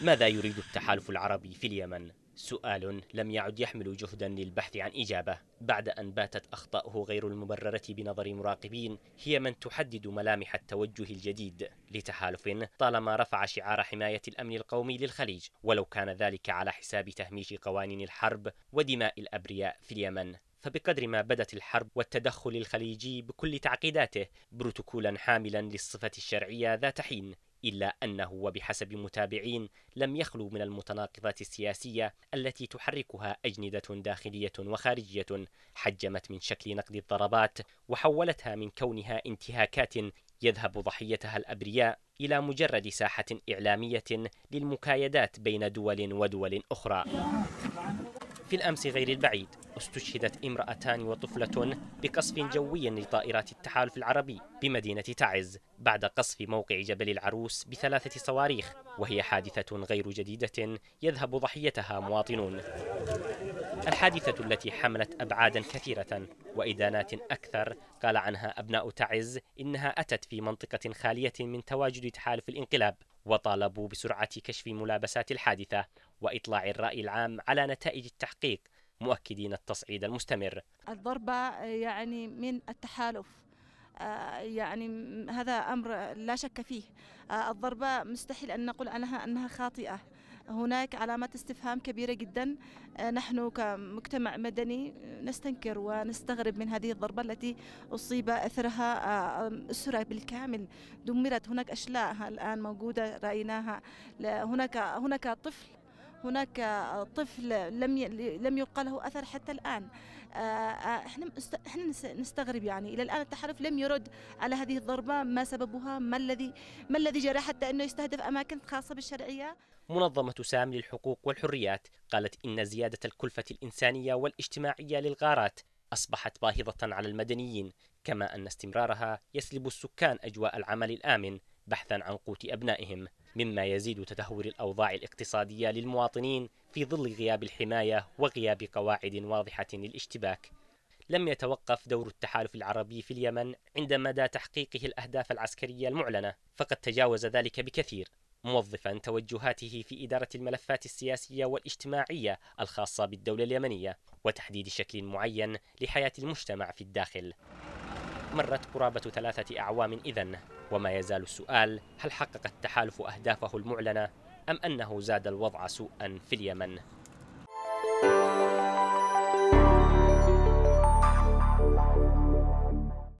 ماذا يريد التحالف العربي في اليمن؟ سؤال لم يعد يحمل جهدا للبحث عن إجابة بعد أن باتت اخطاؤه غير المبررة بنظر مراقبين هي من تحدد ملامح التوجه الجديد لتحالف طالما رفع شعار حماية الأمن القومي للخليج ولو كان ذلك على حساب تهميش قوانين الحرب ودماء الأبرياء في اليمن فبقدر ما بدت الحرب والتدخل الخليجي بكل تعقيداته بروتوكولا حاملا للصفة الشرعية ذات حين إلا أنه وبحسب متابعين لم يخلو من المتناقضات السياسية التي تحركها أجندة داخلية وخارجية حجمت من شكل نقد الضربات وحولتها من كونها انتهاكات يذهب ضحيتها الأبرياء إلى مجرد ساحة إعلامية للمكايدات بين دول ودول أخرى. في الأمس غير البعيد استشهدت امرأتان وطفلة بقصف جوي لطائرات التحالف العربي بمدينة تعز بعد قصف موقع جبل العروس بثلاثة صواريخ وهي حادثة غير جديدة يذهب ضحيتها مواطنون الحادثة التي حملت أبعادا كثيرة وإدانات أكثر قال عنها أبناء تعز إنها أتت في منطقة خالية من تواجد تحالف الانقلاب وطالبوا بسرعة كشف ملابسات الحادثة وإطلاع الرأي العام على نتائج التحقيق مؤكدين التصعيد المستمر الضربة يعني من التحالف آه، يعني هذا أمر لا شك فيه آه، الضربة مستحيل أن نقول عنها أنها خاطئة هناك علامات استفهام كبيرة جدا آه، نحن كمجتمع مدني آه، نستنكر ونستغرب من هذه الضربة التي أصيب أثرها أسرة آه، بالكامل دمرت هناك أشلاء الآن موجودة رأيناها هناك هناك طفل هناك طفل لم لم يلقى له اثر حتى الان آه، آه، احنا احنا نستغرب يعني الى الان التحالف لم يرد على هذه الضربه ما سببها ما الذي ما الذي جرى حتى انه يستهدف اماكن خاصه بالشرعيه منظمه سام للحقوق والحريات قالت ان زياده الكلفه الانسانيه والاجتماعيه للغارات اصبحت باهظه على المدنيين كما ان استمرارها يسلب السكان اجواء العمل الامن بحثا عن قوت أبنائهم مما يزيد تدهور الأوضاع الاقتصادية للمواطنين في ظل غياب الحماية وغياب قواعد واضحة للاشتباك لم يتوقف دور التحالف العربي في اليمن عند مدى تحقيقه الأهداف العسكرية المعلنة فقد تجاوز ذلك بكثير موظفا توجهاته في إدارة الملفات السياسية والاجتماعية الخاصة بالدولة اليمنية وتحديد شكل معين لحياة المجتمع في الداخل مرت قرابة ثلاثة أعوام إذا وما يزال السؤال هل حقق التحالف أهدافه المعلنة أم أنه زاد الوضع سوءا في اليمن؟